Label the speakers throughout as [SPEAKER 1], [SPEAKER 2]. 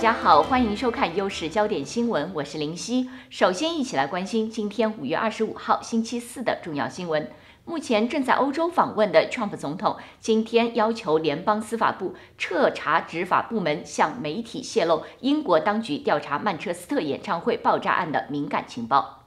[SPEAKER 1] 大家好，欢迎收看《优势焦点新闻》，我是林夕。首先，一起来关心今天五月二十五号星期四的重要新闻。目前正在欧洲访问的 Trump 总统，今天要求联邦司法部彻查执法部门向媒体泄露英国当局调查曼彻斯特演唱会爆炸案的敏感情报。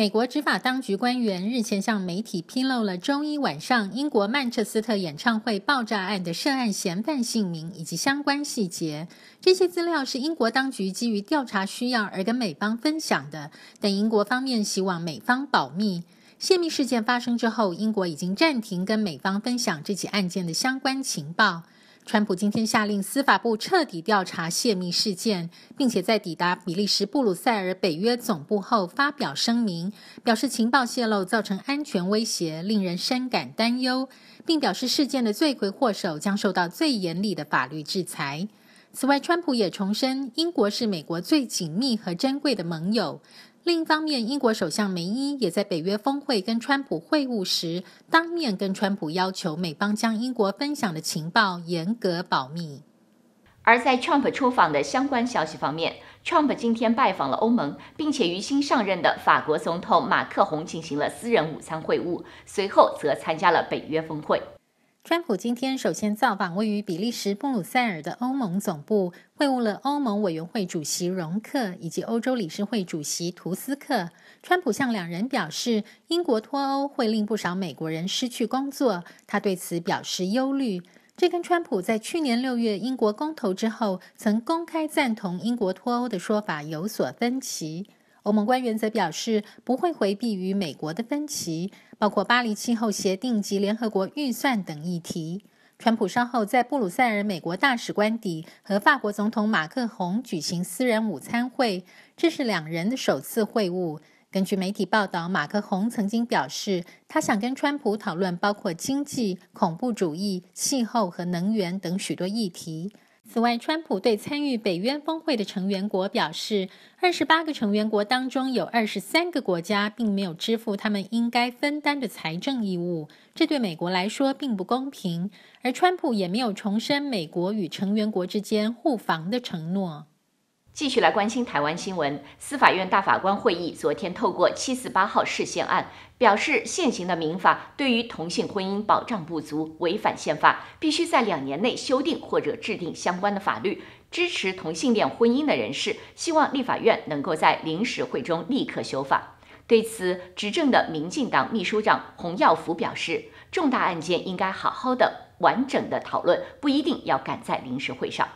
[SPEAKER 2] 美国执法当局官员日前向媒体披露了周一晚上英国曼彻斯特演唱会爆炸案的涉案嫌犯姓名以及相关细节。这些资料是英国当局基于调查需要而跟美方分享的，但英国方面希望美方保密。泄密事件发生之后，英国已经暂停跟美方分享这起案件的相关情报。川普今天下令司法部彻底调查泄密事件，并且在抵达比利时布鲁塞尔北约总部后发表声明，表示情报泄露造成安全威胁，令人深感担忧，并表示事件的罪魁祸首将受到最严厉的法律制裁。此外，川普也重申，英国是美国最紧密和珍贵的盟友。另一方面，英国首相梅伊也在北约峰会跟川普会晤时，当面跟川普要求美方将英国分享的情报严格保密。
[SPEAKER 1] 而在 Trump 出访的相关消息方面
[SPEAKER 2] ，Trump 今天
[SPEAKER 1] 拜访了欧盟，并且与新上任的法国总统马克宏进行了私人午餐会晤，随后则参加了北约峰会。
[SPEAKER 2] 川普今天首先造访位于比利时布鲁塞尔的欧盟总部，会晤了欧盟委员会主席容克以及欧洲理事会主席图斯克。川普向两人表示，英国脱欧会令不少美国人失去工作，他对此表示忧虑。这跟川普在去年六月英国公投之后曾公开赞同英国脱欧的说法有所分歧。欧盟官员则表示，不会回避与美国的分歧，包括巴黎气候协定及联合国预算等议题。川普稍后在布鲁塞尔美国大使官邸和法国总统马克宏举行私人午餐会，这是两人的首次会晤。根据媒体报道，马克宏曾经表示，他想跟川普讨论包括经济、恐怖主义、气候和能源等许多议题。此外，川普对参与北约峰会的成员国表示，二十八个成员国当中有二十三个国家并没有支付他们应该分担的财政义务，这对美国来说并不公平。而川普也没有重申美国与成员国之间互防的承诺。
[SPEAKER 1] 继续来关心台湾新闻。司法院大法官会议昨天透过七四八号释宪案，表示现行的民法对于同性婚姻保障不足，违反宪法，必须在两年内修订或者制定相关的法律。支持同性恋婚姻的人士希望立法院能够在临时会中立刻修法。对此，执政的民进党秘书长洪耀福表示，重大案件应该好好的、完整的讨论，不一定要赶在临时会上。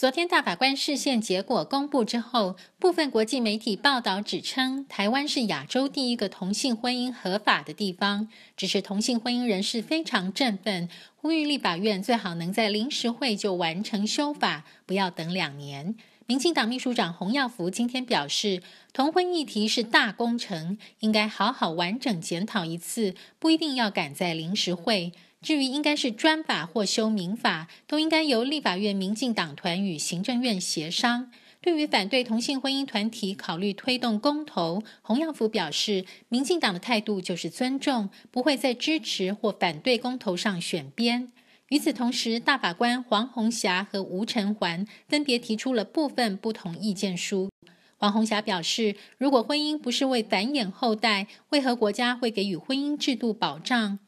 [SPEAKER 2] 昨天大法官释宪结果公布之后，部分国际媒体报道指称，台湾是亚洲第一个同性婚姻合法的地方。只是同性婚姻人士非常振奋，呼吁立法院最好能在临时会就完成修法，不要等两年。民进党秘书长洪耀福今天表示，同婚议题是大工程，应该好好完整检讨一次，不一定要赶在临时会。至于应该是专法或修民法，都应该由立法院民进党团与行政院协商。对于反对同性婚姻团体考虑推动公投，洪耀福表示，民进党的态度就是尊重，不会在支持或反对公投上选边。与此同时，大法官黄红霞和吴成环分别提出了部分不同意见书。黄红霞表示，如果婚姻不是为繁衍后代，为何国家会给予婚姻制度保障？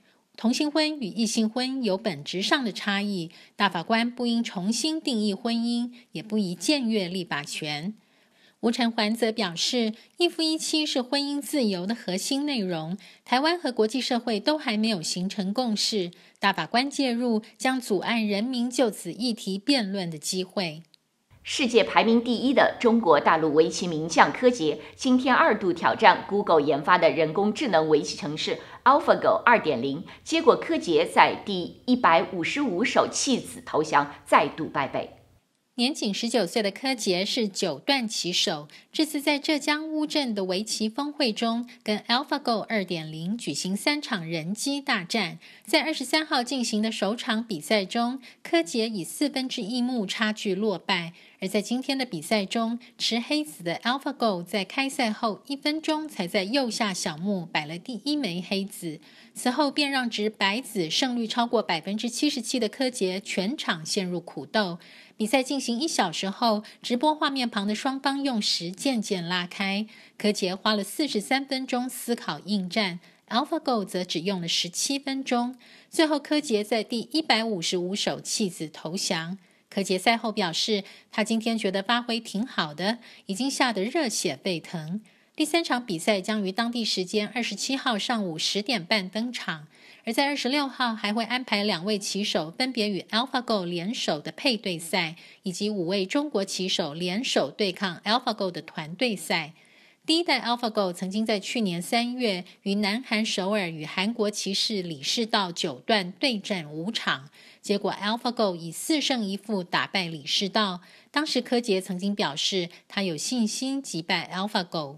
[SPEAKER 2] 同性婚与异性婚有本质上的差异，大法官不应重新定义婚姻，也不宜僭越立法权。吴承环则表示，一夫一妻是婚姻自由的核心内容，台湾和国际社会都还没有形成共识，大法官介入将阻碍人民就此议题辩论的机会。
[SPEAKER 1] 世界排名第一的中国大陆围棋名将柯洁，今天二度挑战 Google 研发的人工智能围棋城市 AlphaGo 二点零，结果柯洁在第一百五十五手弃子投
[SPEAKER 2] 降，再度败北。年仅十九岁的柯洁是九段棋手，这次在浙江乌镇的围棋峰会中，跟 AlphaGo 二点零举行三场人机大战。在二十三号进行的首场比赛中，柯洁以四分之一目差距落败。而在今天的比赛中，持黑子的 AlphaGo 在开赛后一分钟才在右下小目摆了第一枚黑子，此后便让执白子胜率超过百分之七十七的柯洁全场陷入苦斗。比赛进行一小时后，直播画面旁的双方用时渐渐拉开，柯洁花了四十三分钟思考应战，AlphaGo 则只用了十七分钟。最后，柯洁在第一百五十五手弃子投降。可解赛后表示，他今天觉得发挥挺好的，已经吓得热血沸腾。第三场比赛将于当地时间二十七号上午十点半登场，而在二十六号还会安排两位棋手分别与 AlphaGo 联手的配对赛，以及五位中国棋手联手对抗 AlphaGo 的团队赛。第一代 AlphaGo 曾经在去年三月于南韩首尔与韩国棋士李世道九段对战五场，结果 AlphaGo 以四胜一负打败李世道。当时柯洁曾经表示，他有信心击败 AlphaGo。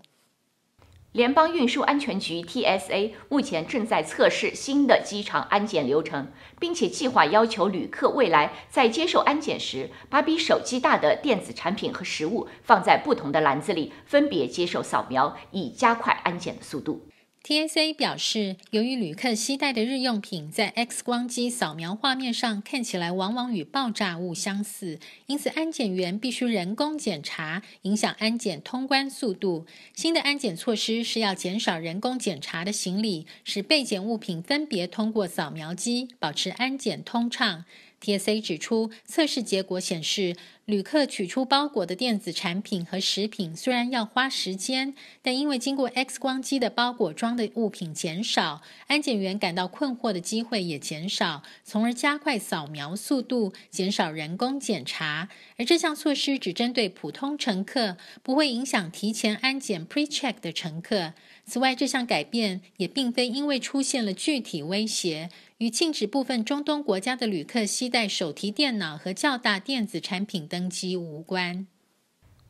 [SPEAKER 2] 联邦运输安全局 （TSA） 目前正
[SPEAKER 1] 在测试新的机场安检流程，并且计划要求旅客未来在接受安检时，把比手机大的电子产品和食物放在不同的篮子里，分别接受扫描，以加快安检的速度。
[SPEAKER 2] TSA 表示，由于旅客携带的日用品在 X 光机扫描画面上看起来往往与爆炸物相似，因此安检员必须人工检查，影响安检通关速度。新的安检措施是要减少人工检查的行李，使被检物品分别通过扫描机，保持安检通畅。TSA 指出，测试结果显示。旅客取出包裹的电子产品和食品虽然要花时间，但因为经过 X 光机的包裹装的物品减少，安检员感到困惑的机会也减少，从而加快扫描速度，减少人工检查。而这项措施只针对普通乘客，不会影响提前安检 pre-check 的乘客。此外，这项改变也并非因为出现了具体威胁，与禁止部分中东国家的旅客携带手提电脑和较大电子产品。登机无关。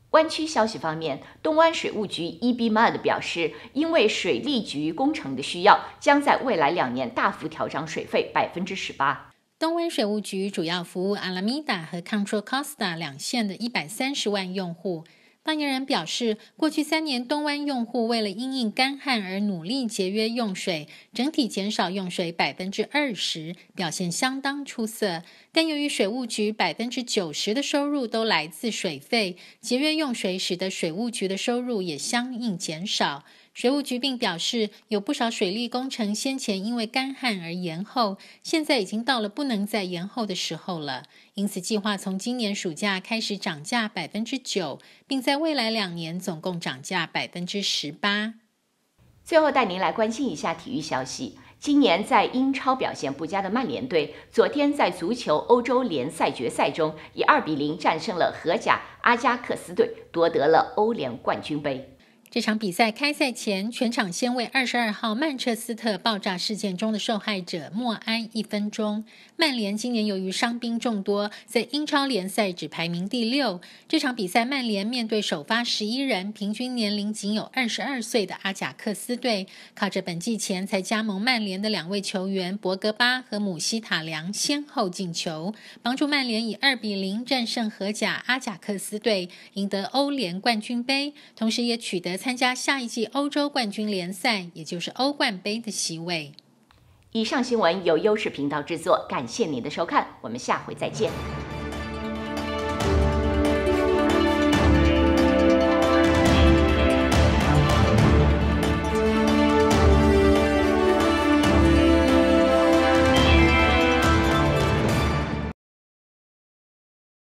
[SPEAKER 2] 湾区消息方面，
[SPEAKER 1] 东湾水务局 E B Mad 表示，因为水利局工程的需要，将在未来两年大幅调涨水费百分之十八。
[SPEAKER 2] 东湾水务局主要服务阿拉米达和 Contra Costa 两县的一百三十万用户。发言人表示，过去三年东湾用户为了应干旱而努力节约用水，整体减少用水百分之二十，表现相当出色。但由于水务局百分之九十的收入都来自水费，节约用水使得水务局的收入也相应减少。水务局并表示，有不少水利工程先前因为干旱而延后，现在已经到了不能再延后的时候了，因此计划从今年暑假开始涨价百分之九，并在未来两年总共涨价百分之十八。最后带您来关心一下体育消息。
[SPEAKER 1] 今年在英超表现不佳的曼联队，昨天在足球欧洲联赛决赛中以二比零战胜了荷甲阿贾克斯队，夺得了欧联冠军杯。
[SPEAKER 2] 这场比赛开赛前，全场先为二十二号曼彻斯特爆炸事件中的受害者默哀一分钟。曼联今年由于伤兵众多，在英超联赛只排名第六。这场比赛，曼联面对首发十一人、平均年龄仅有二十二岁的阿贾克斯队，靠着本季前才加盟曼联的两位球员博格巴和姆希塔良先后进球，帮助曼联以二比零战胜荷甲阿贾克斯队，赢得欧联冠军杯，同时也取得。参加下一季欧洲冠军联赛，也就是欧冠杯的席位。
[SPEAKER 1] 以上新闻由优视频道制作，感谢您的收看，我们下回再见。